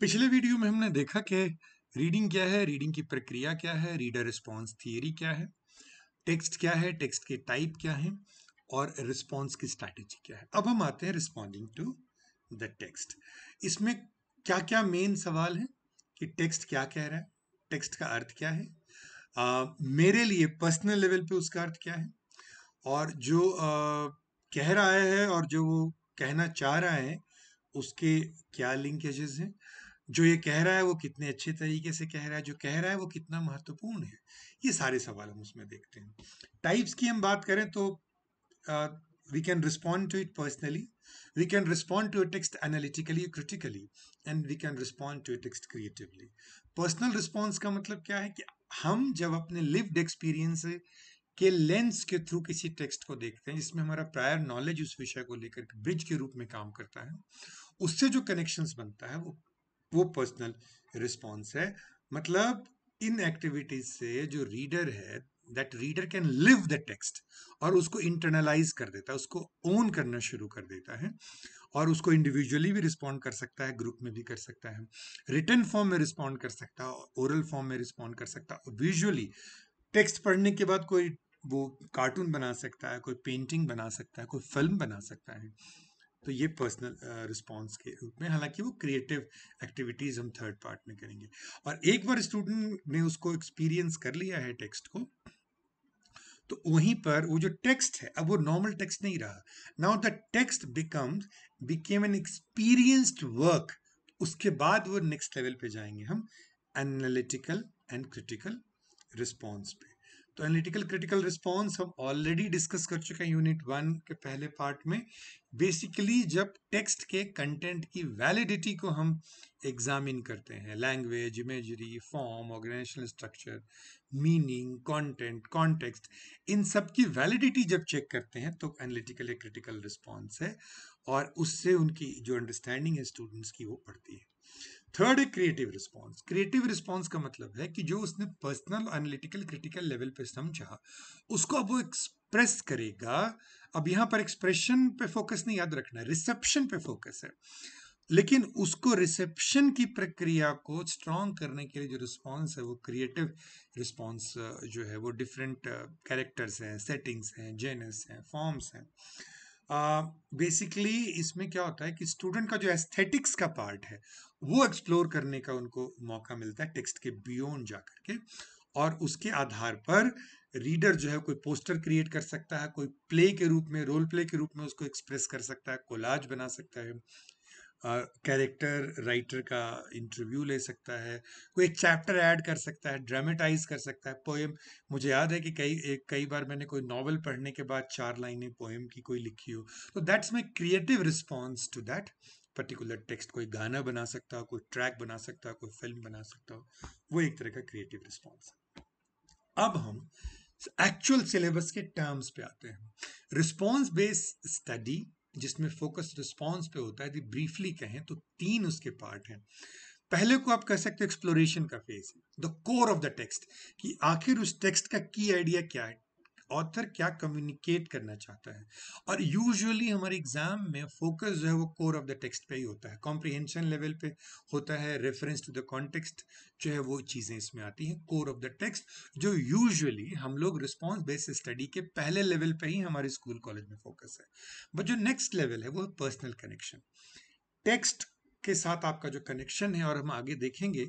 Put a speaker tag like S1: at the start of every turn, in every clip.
S1: पिछले वीडियो में हमने देखा कि रीडिंग क्या है रीडिंग की प्रक्रिया क्या है रीडर रिस्पॉन्स थियरी क्या है टेक्स्ट क्या है टेक्स्ट के टाइप क्या है और रिस्पॉन्स की स्ट्रैटेजी क्या है अब हम आते हैं रिस्पॉन्डिंग टू द टेक्स्ट इसमें क्या क्या मेन सवाल है कि टेक्स्ट क्या कह रहा है टेक्स्ट का अर्थ क्या है uh, मेरे लिए पर्सनल लेवल पे उसका अर्थ क्या है और जो uh, कह रहा है और जो वो कहना चाह रहा है उसके क्या लिंकेजेस हैं जो ये कह रहा है वो कितने अच्छे तरीके से कह रहा है जो कह रहा है वो कितना महत्वपूर्ण है ये सारे सवाल हम उसमें देखते हैं टाइप्स की हम बात करें तो we can respond to it personally we can respond to a text analytically critically and we can respond to a text creatively personal response का मतलब क्या है कि हम जब अपने लिव्ड एक्सपीरियंस के लेंस के थ्रू किसी टेक्स्ट को देखते हैं जिसमें हमारा प्रायर नॉलेज उस विषय को लेकर ब्रिज के रूप में काम करता है उससे जो कनेक्शंस बनता है वो वो पर्सनल रिस्पॉन्स है मतलब इन एक्टिविटीज से जो रीडर है that reader can live the text और उसको इंटरनलाइज कर देता है उसको ओन करना शुरू कर देता है और उसको इंडिविजुअली भी रिस्पॉन्ड कर सकता है ग्रुप में भी कर सकता है रिटर्न फॉर्म में रिस्पॉन्ड कर सकता है ओरल फॉर्म में रिस्पॉन्ड कर सकता है विजुअली टेक्स्ट पढ़ने के बाद कोई वो कार्टून बना सकता है कोई पेंटिंग बना सकता है कोई फिल्म बना सकता है तो ये पर्सनल रिस्पॉन्स के रूप में हालांकि वो क्रिएटिव एक्टिविटीज़ हम थर्ड पार्ट में करेंगे और एक बार स्टूडेंट ने उसको एक्सपीरियंस कर लिया है टेक्स्ट को तो वहीं पर वो जो टेक्स्ट है अब वो नॉर्मल टेक्स्ट नहीं रहा now the text becomes became an experienced work उसके बाद वो नेक्स्ट लेवल पे जाएंगे हम एनालिटिकल एंड क्रिटिकल रिस्पॉन्स पे तो एनालिटिकल क्रिटिकल रिस्पॉन्स हम ऑलरेडी डिस्कस कर चुके हैं यूनिट वन के पहले पार्ट में बेसिकली जब टेक्स्ट के कंटेंट की वैलिडिटी को हम एग्जामिन करते हैं language imagery form organisational structure meaning content context इन सब की वैलिडिटी जब चेक करते हैं तो एनालिटिकल एक क्रिटिकल रिस्पॉन्स है और उससे उनकी जो अंडरस्टैंडिंग है स्टूडेंट्स की वो पड़ती है थर्ड है क्रिएटिव रिस्पॉन्स क्रिएटिव रिस्पॉन्स का मतलब है कि जो उसने पर्सनल एनालिटिकल क्रिटिकल लेवल पे समझा उसको अब वो एक्सप्रेस करेगा अब यहाँ पर एक्सप्रेशन पे फोकस नहीं याद रखना है रिसेप्शन पे फोकस है लेकिन उसको रिसेप्शन की प्रक्रिया को स्ट्रॉन्ग करने के लिए जो रिस्पांस है वो क्रिएटिव रिस्पांस जो है वो डिफरेंट कैरेक्टर्स uh, हैं सेटिंग्स हैं जेनस हैं फॉर्म्स हैं बेसिकली uh, इसमें क्या होता है कि स्टूडेंट का जो एस्थेटिक्स का पार्ट है वो एक्सप्लोर करने का उनको मौका मिलता है टेक्स्ट के बियॉन्ड जा करके और उसके आधार पर रीडर जो है कोई पोस्टर क्रिएट कर सकता है कोई प्ले के रूप में रोल प्ले के रूप में उसको एक्सप्रेस कर सकता है कोलाज बना सकता है कैरेक्टर uh, राइटर का इंटरव्यू ले सकता है कोई एक चैप्टर ऐड कर सकता है ड्रामेटाइज कर सकता है पोएम मुझे याद है कि कई एक कई बार मैंने कोई नॉवल पढ़ने के बाद चार लाइनें पोएम की कोई लिखी हो तो that's my creative response to that particular text कोई गाना बना सकता हो कोई ट्रैक बना सकता हो कोई फिल्म बना सकता हो वो एक तरह का क्रिएटिव रिस्पॉन्स है अब हम एक्चुअल सिलेबस के टर्म्स पे आते हैं रिस्पॉन्स बेस्ड स्टडी जिसमें फोकस रिस्पॉन्स पे होता है यदि ब्रीफली कहें तो तीन उसके पार्ट हैं पहले को आप कह सकते हो एक्सप्लोरेशन का phase the core of the text कि आखिर उस टेक्स्ट का की आइडिया क्या है ऑथर क्या कम्युनिकेट करना चाहता है और यूजुअली हमारे एग्जाम में फोकस जो है वो कोर ऑफ द टेक्स्ट पे ही होता है कॉम्प्रिहेंशन लेवल पे होता है रेफरेंस टू द कॉन्टेक्स्ट जो है वो चीज़ें इसमें आती हैं कोर ऑफ द टेक्स्ट जो यूजुअली हम लोग रिस्पॉन्स बेस्ड स्टडी के पहले लेवल पे ही हमारे स्कूल कॉलेज में फोकस है बट जो नेक्स्ट लेवल है वो पर्सनल कनेक्शन टेक्स्ट के साथ आपका जो कनेक्शन है और हम आगे देखेंगे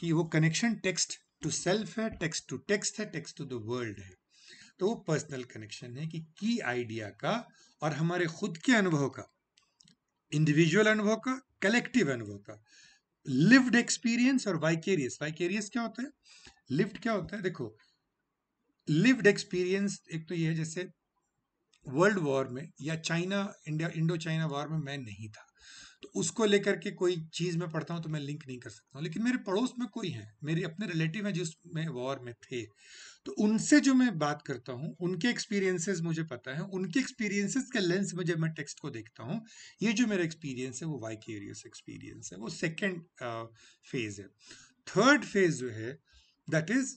S1: कि वो कनेक्शन टेक्स्ट टू सेल्फ है टेक्स्ट टू टेक्स्ट है टेक्स्ट टू द वर्ल्ड है तो वो पर्सनल कनेक्शन है कि की आइडिया का और हमारे खुद के अनुभव का इंडिविजुअल अनुभव का कलेक्टिव अनुभव का लिव्ड एक्सपीरियंस और वाइकेरियस वाइकेरियस क्या होता है लिव्ड क्या होता है देखो लिव्ड एक्सपीरियंस एक तो ये है जैसे वर्ल्ड वॉर में या China India Indo China war में मैं नहीं था तो उसको लेकर के कोई चीज़ मैं पढ़ता हूँ तो मैं लिंक नहीं कर सकता हूँ लेकिन मेरे पड़ोस में कोई है मेरे अपने रिलेटिव हैं जिसमें वॉर में थे तो उनसे जो मैं बात करता हूँ उनके एक्सपीरियंसेस मुझे पता है उनके एक्सपीरियंसेस के लेंस में जब मैं टेक्स्ट को देखता हूँ ये जो मेरा एक्सपीरियंस है वो वाइकेरियस एक्सपीरियंस है वो सेकेंड फेज है थर्ड फेज जो है दैट इज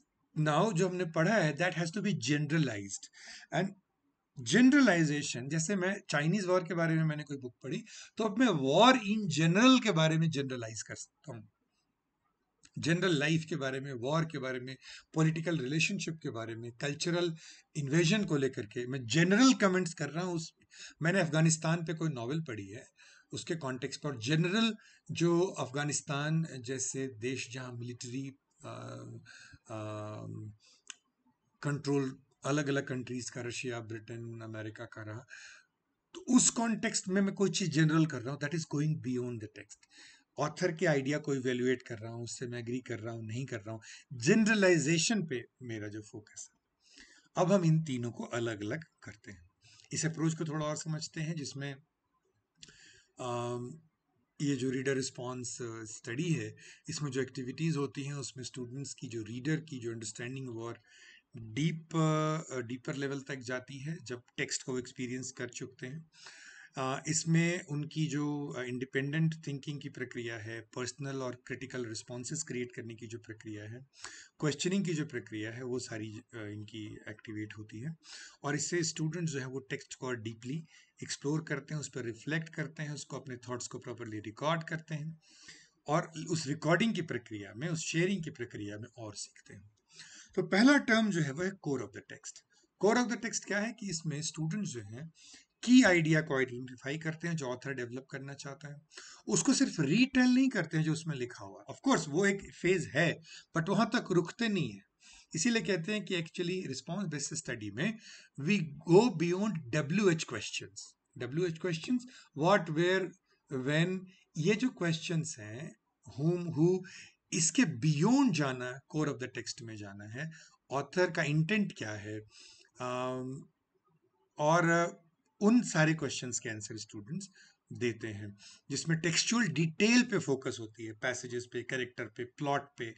S1: नाउ जो हमने पढ़ा है that has to be generalised and generalisation जैसे मैं चाइनीज वॉर के बारे में मैंने कोई बुक पढ़ी तो अब मैं वॉर इन जनरल के बारे में जनरलाइज कर सकता हूँ जनरल लाइफ के बारे में वॉर के बारे में पॉलिटिकल रिलेशनशिप के बारे में कल्चरल इन्वेजन को लेकर के मैं जनरल कमेंट्स कर रहा हूँ उस मैंने अफगानिस्तान पे कोई नॉवल पढ़ी है उसके कॉन्टेक्स्ट पर जनरल जो अफगानिस्तान जैसे देश जहाँ मिलिट्री कंट्रोल अलग अलग कंट्रीज़ का रशिया ब्रिटेन अमेरिका का रहा तो उस कॉन्टेक्स्ट में मैं कोई चीज़ जनरल कर रहा हूँ that is going beyond the text author के आइडिया को इवेल्युएट कर रहा हूँ उससे मैं एग्री कर रहा हूँ नहीं कर रहा हूँ जनरलाइजेशन पे मेरा जो फोकस है अब हम इन तीनों को अलग अलग करते हैं इस अप्रोच को थोड़ा और समझते हैं जिसमें ये जो रीडर रिस्पॉन्स स्टडी है इसमें जो एक्टिविटीज़ होती हैं उसमें स्टूडेंट्स की जो रीडर की जो अंडरस्टैंडिंग और डीप डीपर लेवल तक जाती है जब टेक्स्ट को एक्सपीरियंस कर चुकते हैं इसमें उनकी जो इंडिपेंडेंट थिंकिंग की प्रक्रिया है पर्सनल और क्रिटिकल रिस्पॉन्सेज क्रिएट करने की जो प्रक्रिया है क्वेश्चनिंग की जो प्रक्रिया है वो सारी इनकी एक्टिवेट होती है और इससे स्टूडेंट जो है वो टेक्स्ट को और डीपली एक्सप्लोर करते हैं उस पर रिफ्लेक्ट करते हैं उसको अपने थाट्स को प्रॉपरली रिकॉर्ड करते हैं और उस रिकॉर्डिंग की प्रक्रिया में उस शेयरिंग की प्रक्रिया में और सीखते हैं तो पहला टर्म जो है वो है core of the text core of the text क्या है कि इसमें स्टूडेंट्स जो हैं की आइडिया को आइडेंटिफाई करते हैं जो ऑथर डेवलप करना चाहता है उसको सिर्फ रीटेल नहीं करते हैं जो उसमें लिखा हुआ ऑफ कोर्स वो एक फेज है बट वहां तक रुकते नहीं है इसीलिए कहते हैं कि एक्चुअली रिस्पॉन्स बेस्ड स्टडी में we go beyond W H question W H question what where when ये जो क्वेश्चन हैं whom who इसके बियॉन्ड जाना कोर ऑफ द टेक्स्ट में जाना है ऑथर का इंटेंट क्या है और उन सारे क्वेश्चंस के आंसर स्टूडेंट्स देते हैं जिसमें टेक्सचुअल डिटेल पे फोकस होती है पैसेजेस पे कैरेक्टर पे प्लॉट पे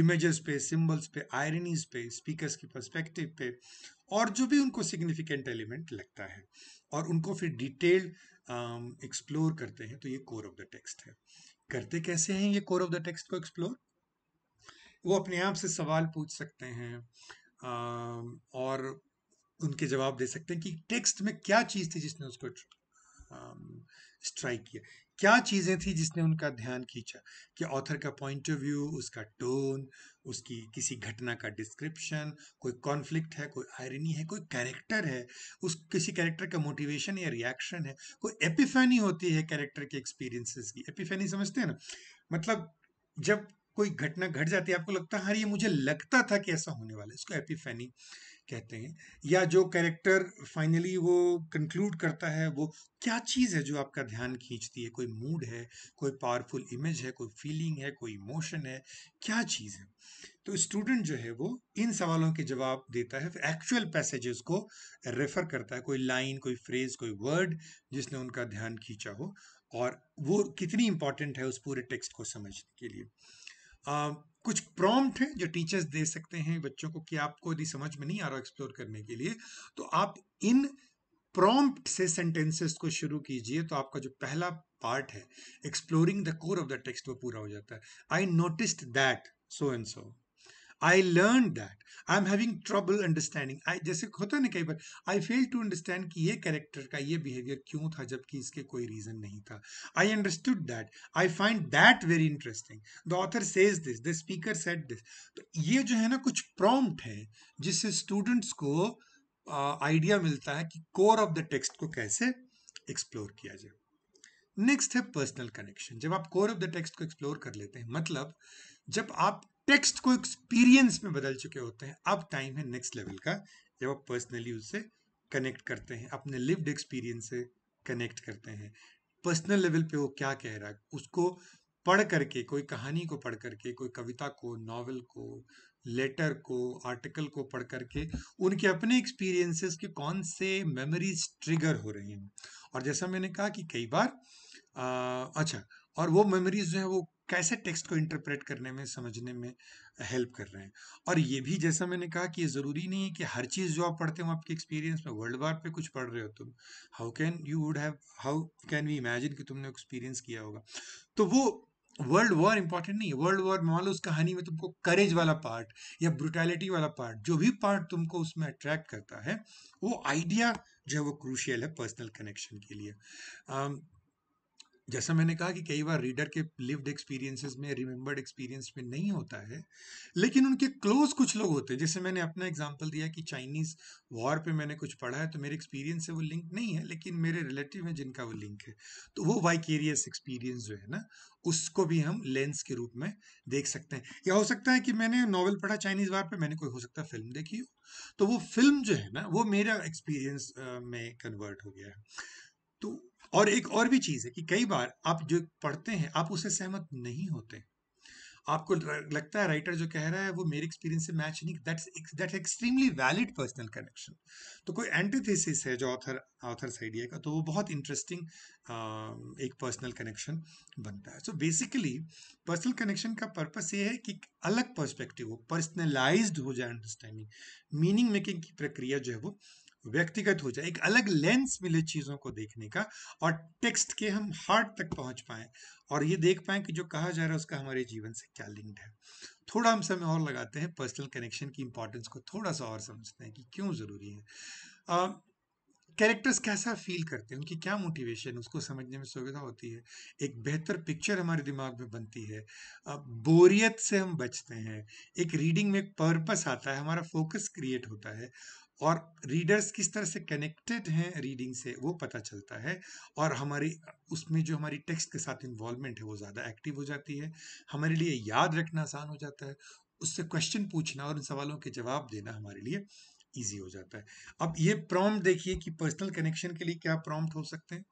S1: इमेजेस पे सिंबल्स पे आयरनीज पे स्पीकर्स की पर्सपेक्टिव पे और जो भी उनको सिग्निफिकेंट एलिमेंट लगता है और उनको फिर डिटेल एक्सप्लोर करते हैं तो ये कोर ऑफ द टेक्स्ट है करते कैसे हैं ये कोर ऑफ द टेक्स्ट को एक्सप्लोर वो अपने आप से सवाल पूछ सकते हैं आ, और उनके जवाब दे सकते हैं कि टेक्स्ट में क्या चीज़ थी जिसने उसको स्ट्राइक किया क्या चीज़ें थी जिसने उनका ध्यान खींचा कि ऑथर का पॉइंट ऑफ व्यू उसका टोन उसकी किसी घटना का डिस्क्रिप्शन कोई कॉन्फ्लिक्ट है कोई आयरनी है कोई कैरेक्टर है उस किसी कैरेक्टर का मोटिवेशन या रिएक्शन है कोई एपिफेनी होती है कैरेक्टर के एक्सपीरियंसेस की एपिफेनी समझते हैं ना मतलब जब कोई घटना घट जाती है आपको लगता है हाँ ये मुझे लगता था कि ऐसा होने वाला है इसको एपिफेनी कहते हैं या जो कैरेक्टर फाइनली वो कंक्लूड करता है वो क्या चीज़ है जो आपका ध्यान खींचती है कोई मूड है कोई पावरफुल इमेज है कोई फीलिंग है कोई इमोशन है क्या चीज़ है तो स्टूडेंट जो है वो इन सवालों के जवाब देता है फिर एक्चुअल पैसेजेस को रेफर करता है कोई लाइन कोई फ्रेज कोई वर्ड जिसने उनका ध्यान खींचा हो और वो कितनी इम्पॉर्टेंट है उस पूरे टेक्स्ट को समझने के लिए कुछ प्रॉम्प्ट हैं जो टीचर्स दे सकते हैं बच्चों को कि आपको यदि समझ में नहीं आ रहा एक्सप्लोर करने के लिए तो आप इन प्रॉम्प्ट से सेंटेंसेस को शुरू कीजिए तो आपका जो पहला पार्ट है exploring the core of the text वो पूरा हो जाता है I noticed that so and so I learn that I am having trouble understanding I जैसे होता है ना कई बार आई फेल टू अंडरस्टैंड कि ये कैरेक्टर का ये बिहेवियर क्यों था जबकि इसके कोई रीजन नहीं था I understood that I find that very interesting the author says this the speaker set this तो ये जो है ना कुछ प्रॉम्प्ट है जिससे स्टूडेंट्स को आइडिया uh, मिलता है कि कोर ऑफ द टेक्स्ट को कैसे एक्सप्लोर किया जाए नेक्स्ट है पर्सनल कनेक्शन जब आप कोर ऑफ द टेक्स्ट को एक्सप्लोर कर लेते हैं मतलब जब आप टेक्स्ट को एक्सपीरियंस में बदल चुके होते हैं अब टाइम है नेक्स्ट लेवल का जब आप पर्सनली उससे कनेक्ट करते हैं अपने लिव्ड एक्सपीरियंस से कनेक्ट करते हैं पर्सनल लेवल पे वो क्या कह रहा है उसको पढ़ करके कोई कहानी को पढ़ करके कोई कविता को नॉवल को लेटर को आर्टिकल को पढ़ करके उनके अपने एक्सपीरियंसेस के कौन से मेमोरीज ट्रिगर हो रही हैं और जैसा मैंने कहा कि कई बार आ, अच्छा और वो मेमोरीज जो है वो कैसे टेक्स्ट को इंटरप्रेट करने में समझने में हेल्प कर रहे हैं और ये भी जैसा मैंने कहा कि ये ज़रूरी नहीं है कि हर चीज़ जो आप पढ़ते हो आपके एक्सपीरियंस में वर्ल्ड वार पे कुछ पढ़ रहे हो तुम how can you would have how can we imagine कि तुमने एक्सपीरियंस किया होगा तो वो वर्ल्ड वॉर इंपॉर्टेंट नहीं है वर्ल्ड वॉर मान लो उस कहानी में तुमको करेज वाला पार्ट या ब्रुटैलिटी वाला पार्ट जो भी पार्ट तुमको उसमें अट्रैक्ट करता है वो आइडिया जो है वो क्रूशियल है पर्सनल कनेक्शन के लिए um, जैसा मैंने कहा कि कई बार रीडर के लिव्ड एक्सपीरियंसेस में रिमेम्बर्ड एक्सपीरियंस में नहीं होता है लेकिन उनके क्लोज कुछ लोग होते हैं जैसे मैंने अपना एग्जांपल दिया कि चाइनीज़ वॉर पे मैंने कुछ पढ़ा है तो मेरे एक्सपीरियंस से वो लिंक नहीं है लेकिन मेरे रिलेटिव हैं जिनका वो लिंक है तो वो वाइकेरियस एक्सपीरियंस जो है ना उसको भी हम लेंस के रूप में देख सकते हैं या हो सकता है कि मैंने नॉवल पढ़ा चाइनीज़ वार पर मैंने कोई हो सकता है फिल्म देखी हो तो वो फिल्म जो है ना वो मेरा एक्सपीरियंस में कन्वर्ट हो गया है तो और एक और भी चीज़ है कि कई बार आप जो पढ़ते हैं आप उससे सहमत नहीं होते आपको लगता है राइटर जो कह रहा है वो मेरे एक्सपीरियंस से मैच नहीं that's that's extremely valid personal connection तो कोई एंटीथेसिस है जो ऑथर ऑथर्स आइडिया का तो वो बहुत इंटरेस्टिंग एक पर्सनल कनेक्शन बनता है सो बेसिकली पर्सनल कनेक्शन का पर्पस ये है कि अलग पर्सपेक्टिव हो पर्सनलाइज्ड हो जाए अंडरस्टैंडिंग मीनिंग मेकिंग की प्रक्रिया जो है वो व्यक्तिगत हो जाए एक अलग लेंस मिले चीज़ों को देखने का और टेक्स्ट के हम हार्ट तक पहुंच पाए और ये देख पाएं कि जो कहा जा रहा है उसका हमारे जीवन से क्या लिंक्ड है थोड़ा हम समय और लगाते हैं पर्सनल कनेक्शन की इंपॉर्टेंस को थोड़ा सा और समझते हैं कि क्यों ज़रूरी है कैरेक्टर्स कैसा फील करते हैं उनकी क्या मोटिवेशन उसको समझने में सुविधा होती है एक बेहतर पिक्चर हमारे दिमाग में बनती है बोरियत से हम बचते हैं एक रीडिंग में एक पर्पस आता है हमारा फोकस क्रिएट होता है और रीडर्स किस तरह से कनेक्टेड हैं रीडिंग से वो पता चलता है और हमारी उसमें जो हमारी टेक्स्ट के साथ इन्वॉल्वमेंट है वो ज़्यादा एक्टिव हो जाती है हमारे लिए याद रखना आसान हो जाता है उससे क्वेश्चन पूछना और उन सवालों के जवाब देना हमारे लिए ईजी हो जाता है अब ये प्रॉम देखिए कि पर्सनल कनेक्शन के लिए क्या प्रॉम हो सकते हैं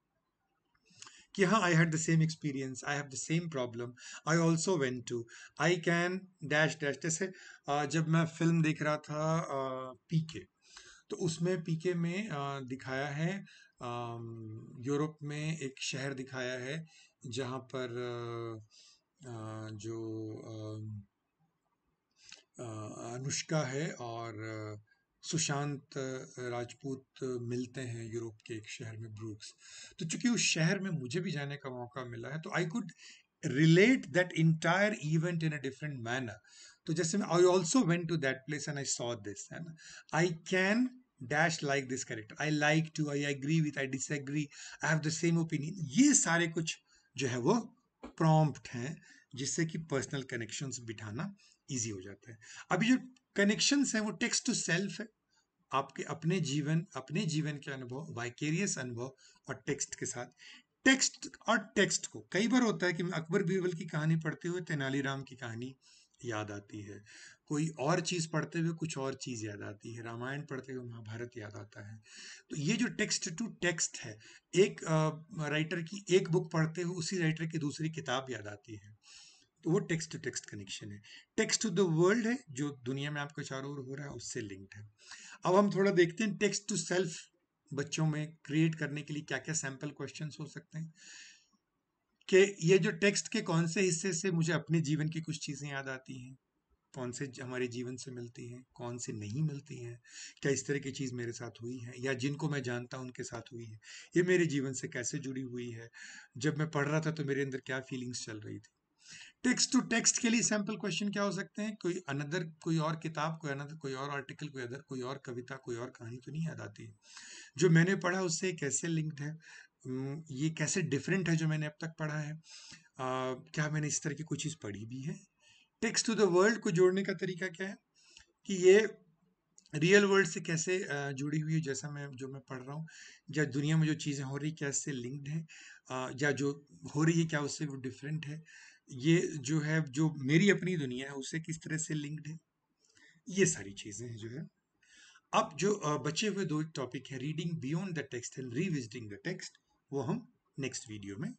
S1: कि हाँ I had the same experience I have the same problem I also went to I can dash dash जैसे जब मैं फिल्म देख रहा था पी के तो उसमें पीके में दिखाया है यूरोप में एक शहर दिखाया है जहाँ पर जो अनुष्का है और सुशांत राजपूत मिलते हैं यूरोप के एक शहर में ब्रूक्स तो चूंकि उस शहर में मुझे भी जाने का मौका मिला है तो I could relate that entire event in a different manner तो जैसे मैं I also went to that place and I saw this है ना I can dash like this character I like to I agree with I disagree I have the same opinion ये सारे कुछ जो है वो प्रॉम्प्ट हैं जिससे कि पर्सनल कनेक्शंस बिठाना इजी हो जाता है अभी जो कनेक्शंस हैं वो टेक्स्ट टू सेल्फ है आपके अपने जीवन अपने जीवन के अनुभव वाइकेरियस अनुभव और टेक्स्ट के साथ टेक्स्ट और टेक्स्ट को कई बार होता है कि मैं अकबर बीरबल की कहानी पढ़ते हुए तेनालीराम की कहानी याद आती है कोई और चीज़ पढ़ते हुए कुछ और चीज़ याद आती है रामायण पढ़ते हुए महाभारत याद आता है तो ये जो टेक्स्ट टू टेक्स्ट है एक राइटर की एक बुक पढ़ते हुए उसी राइटर की दूसरी किताब याद आती है तो वो टेक्स्ट टू टेक्स्ट कनेक्शन है टेक्स्ट टू द वर्ल्ड है जो दुनिया में आपका चारों ओर हो रहा है उससे लिंक्ड है अब हम थोड़ा देखते हैं टेक्स्ट टू सेल्फ बच्चों में क्रिएट करने के लिए क्या क्या सैम्पल क्वेश्चन हो सकते हैं कि ये जो टेक्स्ट के कौन से हिस्से से मुझे अपने जीवन की कुछ चीज़ें याद आती हैं कौन से हमारे जीवन से मिलती हैं कौन से नहीं मिलती हैं क्या इस तरह की चीज़ मेरे साथ हुई है या जिनको मैं जानता हूँ उनके साथ हुई है ये मेरे जीवन से कैसे जुड़ी हुई है जब मैं पढ़ रहा था तो मेरे अंदर क्या फीलिंग्स चल रही थी टेक्स्ट टू टेक्स्ट के लिए सैंपल क्वेश्चन क्या हो सकते हैं कोई अनदर कोई और किताब कोई अनदर कोई और आर्टिकल कोई अदर कोई और कविता कोई और कहानी तो नहीं याद आती जो मैंने पढ़ा उससे कैसे लिंक्ड है ये कैसे डिफरेंट है जो मैंने अब तक पढ़ा है आ, क्या मैंने इस तरह की कोई चीज़ पढ़ी भी है टेक्स्ट टू द वर्ल्ड को जोड़ने का तरीका क्या है कि ये रियल वर्ल्ड से कैसे जुड़ी हुई है जैसा मैं जो मैं पढ़ रहा हूँ या दुनिया में जो चीज़ें हो रही क्या इससे लिंक्ड है या जो हो रही है क्या उससे वो डिफरेंट है ये जो है जो मेरी अपनी दुनिया है उससे किस तरह से लिंक्ड है ये सारी चीज़ें हैं जो है अब जो बचे हुए दो टॉपिक है reading beyond the text and revisiting the text वो हम नेक्स्ट वीडियो में